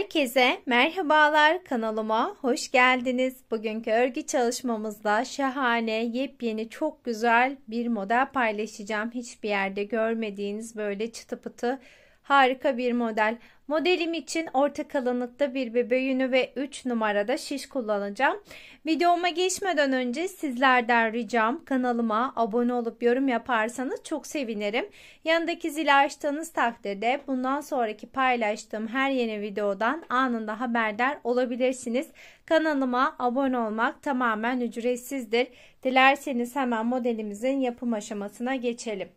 Herkese merhabalar kanalıma hoş geldiniz. Bugünkü örgü çalışmamızda şahane, yepyeni, çok güzel bir model paylaşacağım. Hiçbir yerde görmediğiniz böyle çıtı pıtı harika bir model. Modelim için orta kalınlıkta bir bebe ve 3 numarada şiş kullanacağım. Videoma geçmeden önce sizlerden ricam kanalıma abone olup yorum yaparsanız çok sevinirim. Yanındaki zili açtığınız takdirde bundan sonraki paylaştığım her yeni videodan anında haberdar olabilirsiniz. Kanalıma abone olmak tamamen ücretsizdir. Dilerseniz hemen modelimizin yapım aşamasına geçelim.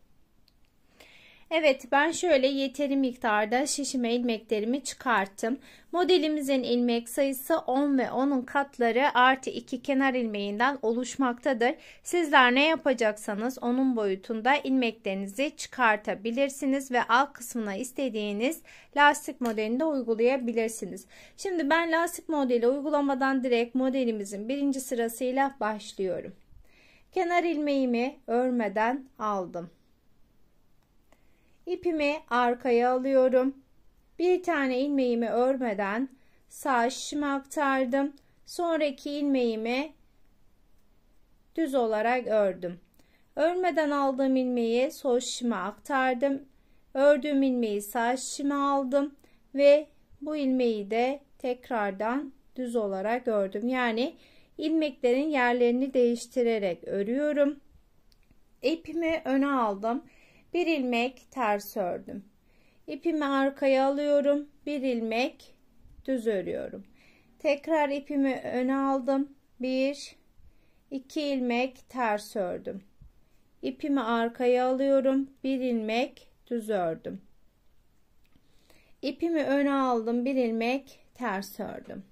Evet ben şöyle yeteri miktarda şişme ilmeklerimi çıkarttım. Modelimizin ilmek sayısı 10 ve onun katları artı 2 kenar ilmeğinden oluşmaktadır. Sizler ne yapacaksanız onun boyutunda ilmeklerinizi çıkartabilirsiniz ve alt kısmına istediğiniz lastik modelini de uygulayabilirsiniz. Şimdi ben lastik modeli uygulamadan direkt modelimizin birinci sırasıyla başlıyorum. Kenar ilmeğimi örmeden aldım. İpimi arkaya alıyorum. Bir tane ilmeğimi örmeden sağ şişime aktardım. Sonraki ilmeğimi düz olarak ördüm. Örmeden aldığım ilmeği sol şişime aktardım. Ördüğüm ilmeği sağ şişime aldım ve bu ilmeği de tekrardan düz olarak ördüm. Yani ilmeklerin yerlerini değiştirerek örüyorum. İpimi öne aldım bir ilmek ters ördüm. İpimi arkaya alıyorum. Bir ilmek düz örüyorum. Tekrar ipimi öne aldım. Bir, iki ilmek ters ördüm. İpimi arkaya alıyorum. Bir ilmek düz ördüm. İpimi öne aldım. Bir ilmek ters ördüm.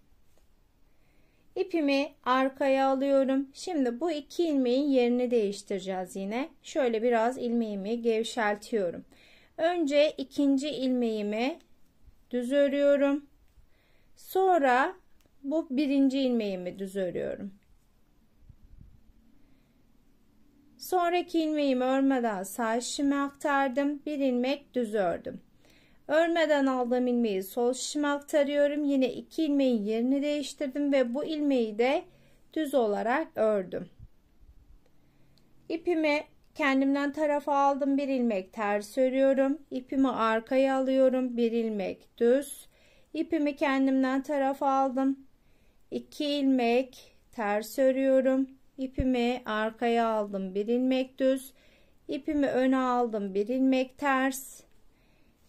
İpimi arkaya alıyorum. Şimdi bu iki ilmeğin yerini değiştireceğiz yine. Şöyle biraz ilmeğimi gevşeltiyorum. Önce ikinci ilmeğimi düz örüyorum. Sonra bu birinci ilmeğimi düz örüyorum. Sonraki ilmeğimi örmeden sağ aktardım. Bir ilmek düz ördüm. Örmeden aldığım ilmeği sol şişime aktarıyorum. Yine iki ilmeğin yerini değiştirdim ve bu ilmeği de düz olarak ördüm. İpimi kendimden tarafa aldım. Bir ilmek ters örüyorum. İpimi arkaya alıyorum. Bir ilmek düz. İpimi kendimden tarafa aldım. 2 ilmek ters örüyorum. İpimi arkaya aldım. Bir ilmek düz. İpimi öne aldım. Bir ilmek ters.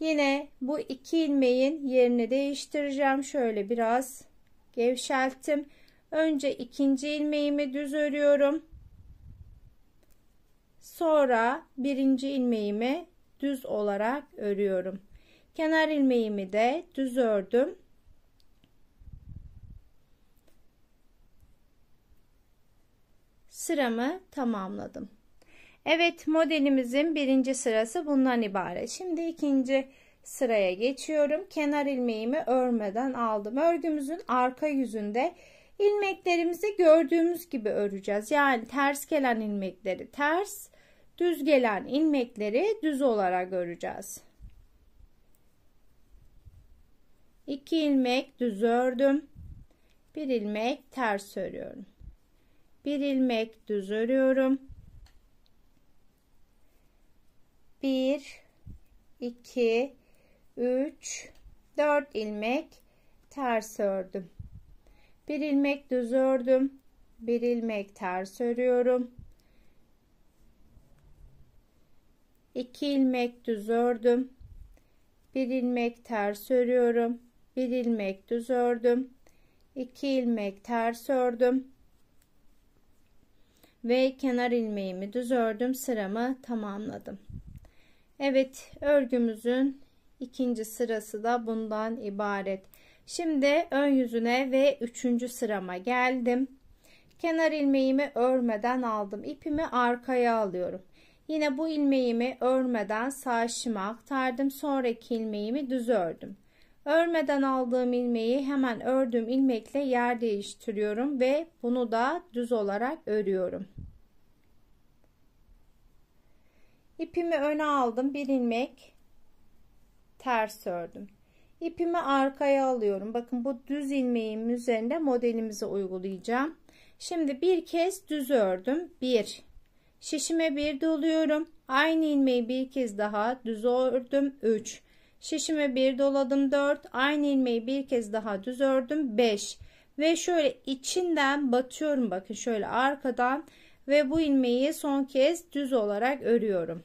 Yine bu iki ilmeğin yerini değiştireceğim. Şöyle biraz gevşelttim. Önce ikinci ilmeğimi düz örüyorum. Sonra birinci ilmeğimi düz olarak örüyorum. Kenar ilmeğimi de düz ördüm. Sıramı tamamladım. Evet modelimizin birinci sırası bundan ibaret. Şimdi ikinci sıraya geçiyorum. Kenar ilmeğimi örmeden aldım. Örgümüzün arka yüzünde ilmeklerimizi gördüğümüz gibi öreceğiz. Yani ters gelen ilmekleri ters, düz gelen ilmekleri düz olarak öreceğiz. 2 ilmek düz ördüm. 1 ilmek ters örüyorum. 1 ilmek düz örüyorum. 1 2 3 4 ilmek ters ördüm. 1 ilmek düz ördüm. 1 ilmek ters örüyorum. 2 ilmek düz ördüm. 1 ilmek ters örüyorum. 1 ilmek düz ördüm. 2 ilmek ters ördüm. Ve kenar ilmeğimi düz ördüm. Sıramı tamamladım. Evet örgümüzün ikinci sırası da bundan ibaret. Şimdi ön yüzüne ve üçüncü sırama geldim. Kenar ilmeğimi örmeden aldım. İpimi arkaya alıyorum. Yine bu ilmeğimi örmeden sağ şıma aktardım. Sonraki ilmeğimi düz ördüm. Örmeden aldığım ilmeği hemen ördüğüm ilmekle yer değiştiriyorum ve bunu da düz olarak örüyorum. İpimi öne aldım. Bir ilmek ters ördüm. İpimi arkaya alıyorum. Bakın bu düz ilmeğimin üzerinde modelimizi uygulayacağım. Şimdi bir kez düz ördüm. Bir. Şişime bir doluyorum. Aynı ilmeği bir kez daha düz ördüm. üç. Şişime bir doladım. dört. Aynı ilmeği bir kez daha düz ördüm. beş. Ve şöyle içinden batıyorum. Bakın şöyle arkadan ve bu ilmeği son kez düz olarak örüyorum.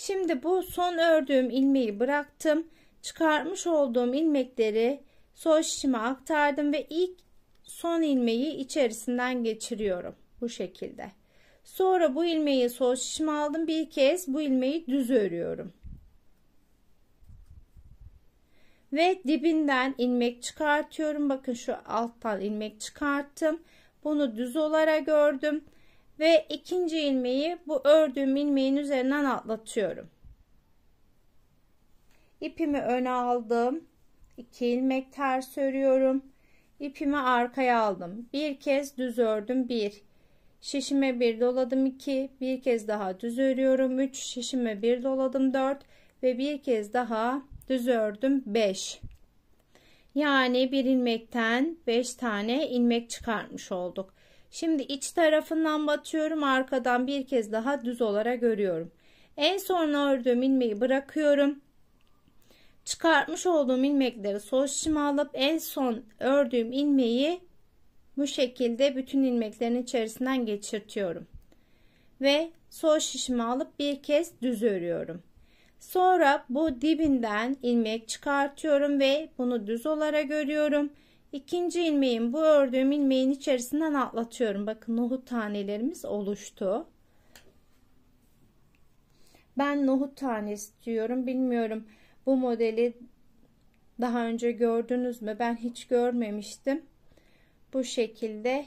Şimdi bu son ördüğüm ilmeği bıraktım. çıkarmış olduğum ilmekleri sol şişime aktardım ve ilk son ilmeği içerisinden geçiriyorum. Bu şekilde. Sonra bu ilmeği sol şişime aldım. Bir kez bu ilmeği düz örüyorum. Ve dibinden ilmek çıkartıyorum. Bakın şu alttan ilmek çıkarttım. Bunu düz olarak ördüm ve ikinci ilmeği bu ördüğüm ilmeğin üzerinden atlatıyorum. İpimi öne aldım. 2 ilmek ters örüyorum. İpimi arkaya aldım. Bir kez düz ördüm. 1. Şişime 1 doladım 2. Bir kez daha düz örüyorum. 3. Şişime 1 doladım 4 ve bir kez daha düz ördüm 5. Yani bir ilmekten 5 tane ilmek çıkarmış olduk. Şimdi iç tarafından batıyorum. Arkadan bir kez daha düz olarak örüyorum. En son ördüğüm ilmeği bırakıyorum. Çıkartmış olduğum ilmekleri sol şişime alıp en son ördüğüm ilmeği bu şekilde bütün ilmeklerin içerisinden geçirtiyorum. Ve sol şişimi alıp bir kez düz örüyorum. Sonra bu dibinden ilmek çıkartıyorum ve bunu düz olarak örüyorum. İkinci ilmeğin bu ördüğüm ilmeğin içerisinden atlatıyorum. Bakın nohut tanelerimiz oluştu. Ben nohut tanesi diyorum. Bilmiyorum bu modeli daha önce gördünüz mü? Ben hiç görmemiştim. Bu şekilde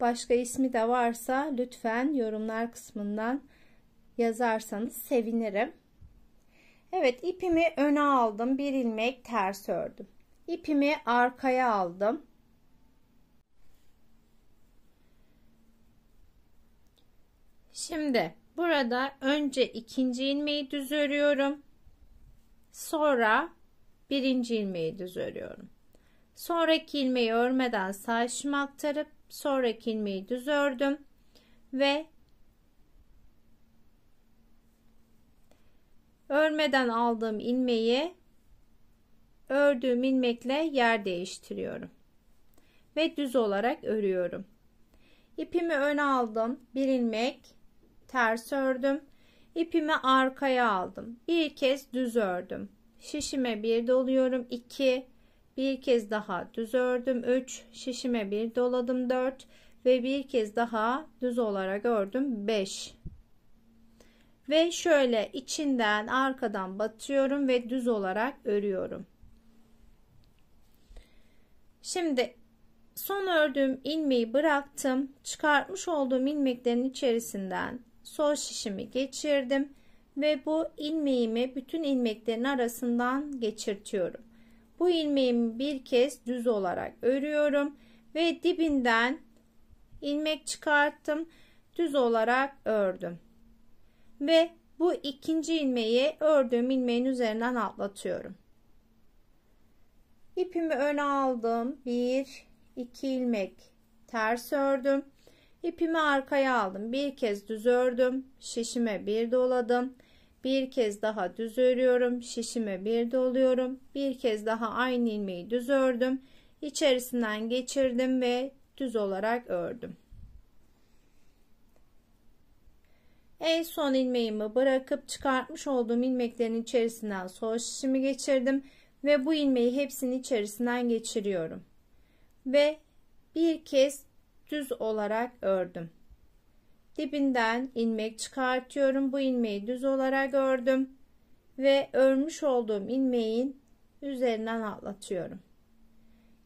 başka ismi de varsa lütfen yorumlar kısmından yazarsanız sevinirim. Evet ipimi öne aldım. Bir ilmek ters ördüm ipimi arkaya aldım. Şimdi burada önce ikinci ilmeği düz örüyorum. Sonra birinci ilmeği düz örüyorum. Sonraki ilmeği örmeden sağ aktarıp sonraki ilmeği düz ördüm ve örmeden aldığım ilmeği Ördüğüm ilmekle yer değiştiriyorum. Ve düz olarak örüyorum. İpimi öne aldım. Bir ilmek ters ördüm. ipimi arkaya aldım. Bir kez düz ördüm. Şişime bir doluyorum. 2 bir kez daha düz ördüm. 3 şişime bir doladım. 4 ve bir kez daha düz olarak ördüm. 5 ve şöyle içinden arkadan batıyorum ve düz olarak örüyorum. Şimdi son ördüğüm ilmeği bıraktım. Çıkartmış olduğum ilmeklerin içerisinden sol şişimi geçirdim ve bu ilmeğimi bütün ilmeklerin arasından geçirtiyorum. Bu ilmeğimi bir kez düz olarak örüyorum ve dibinden ilmek çıkarttım. Düz olarak ördüm. Ve bu ikinci ilmeği ördüğüm ilmeğin üzerinden atlatıyorum. İpimi öne aldım. 1 2 ilmek ters ördüm. İpimi arkaya aldım. Bir kez düz ördüm. Şişime bir doladım. Bir kez daha düz örüyorum. Şişime bir doluyorum. Bir kez daha aynı ilmeği düz ördüm. İçerisinden geçirdim ve düz olarak ördüm. En son ilmeğimi bırakıp çıkartmış olduğum ilmeklerin içerisinden sol şişimi geçirdim ve bu ilmeği hepsinin içerisinden geçiriyorum ve bir kez düz olarak ördüm dibinden ilmek çıkartıyorum bu ilmeği düz olarak ördüm ve örmüş olduğum ilmeğin üzerinden atlatıyorum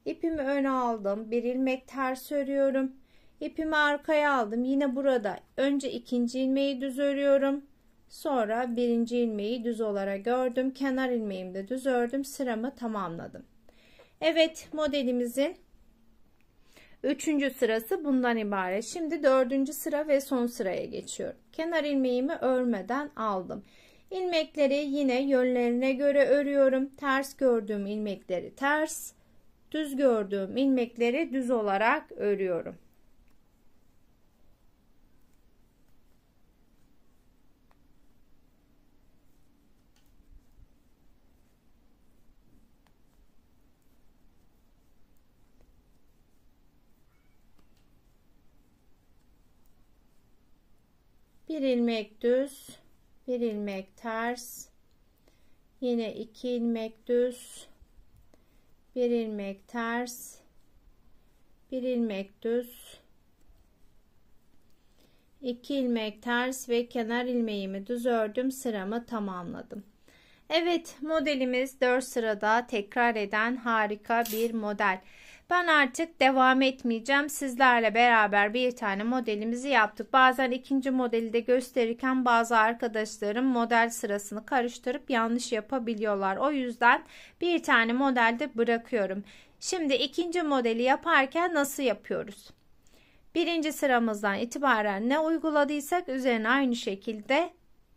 ipimi öne aldım bir ilmek ters örüyorum ipimi arkaya aldım yine burada önce ikinci ilmeği düz örüyorum Sonra birinci ilmeği düz olarak ördüm. Kenar ilmeğimi de düz ördüm. Sıramı tamamladım. Evet modelimizin üçüncü sırası bundan ibaret. Şimdi dördüncü sıra ve son sıraya geçiyorum. Kenar ilmeğimi örmeden aldım. Ilmekleri yine yönlerine göre örüyorum. Ters gördüğüm ilmekleri ters, düz gördüğüm ilmekleri düz olarak örüyorum. bir ilmek düz bir ilmek ters yine iki ilmek düz bir ilmek ters bir ilmek düz iki ilmek ters ve kenar ilmeğimi düz ördüm sıramı tamamladım Evet modelimiz 4 sırada tekrar eden harika bir model ben artık devam etmeyeceğim. Sizlerle beraber bir tane modelimizi yaptık. Bazen ikinci modeli de gösterirken bazı arkadaşlarım model sırasını karıştırıp yanlış yapabiliyorlar. O yüzden bir tane modelde bırakıyorum. Şimdi ikinci modeli yaparken nasıl yapıyoruz? Birinci sıramızdan itibaren ne uyguladıysak üzerine aynı şekilde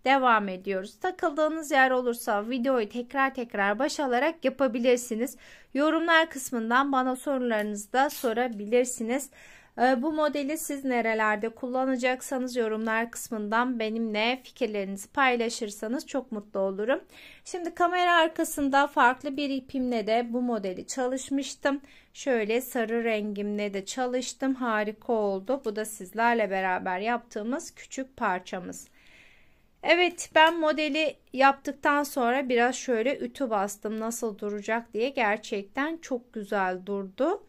devam ediyoruz. Takıldığınız yer olursa videoyu tekrar tekrar baş alarak yapabilirsiniz. Yorumlar kısmından bana sorularınızı da sorabilirsiniz. Ee, bu modeli siz nerelerde kullanacaksanız yorumlar kısmından benimle fikirlerinizi paylaşırsanız çok mutlu olurum. Şimdi kamera arkasında farklı bir ipimle de bu modeli çalışmıştım. Şöyle sarı rengimle de çalıştım. Harika oldu. Bu da sizlerle beraber yaptığımız küçük parçamız. Evet ben modeli yaptıktan sonra biraz şöyle ütü bastım nasıl duracak diye gerçekten çok güzel durdu.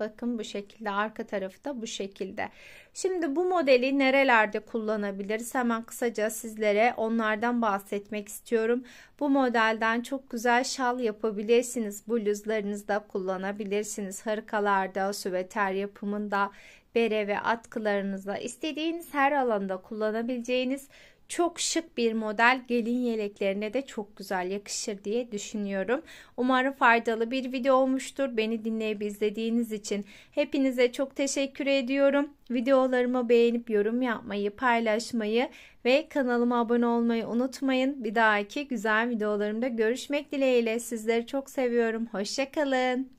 Bakın bu şekilde arka tarafı da bu şekilde. Şimdi bu modeli nerelerde kullanabiliriz? Hemen kısaca sizlere onlardan bahsetmek istiyorum. Bu modelden çok güzel şal yapabilirsiniz. Bluzlarınızda kullanabilirsiniz. harikalarda, süveter yapımında, bere ve atkılarınızla istediğiniz her alanda kullanabileceğiniz çok şık bir model gelin yeleklerine de çok güzel yakışır diye düşünüyorum. Umarım faydalı bir video olmuştur. Beni dinleyip izlediğiniz için hepinize çok teşekkür ediyorum. Videolarımı beğenip yorum yapmayı, paylaşmayı ve kanalıma abone olmayı unutmayın. Bir dahaki güzel videolarımda görüşmek dileğiyle. Sizleri çok seviyorum. Hoşçakalın.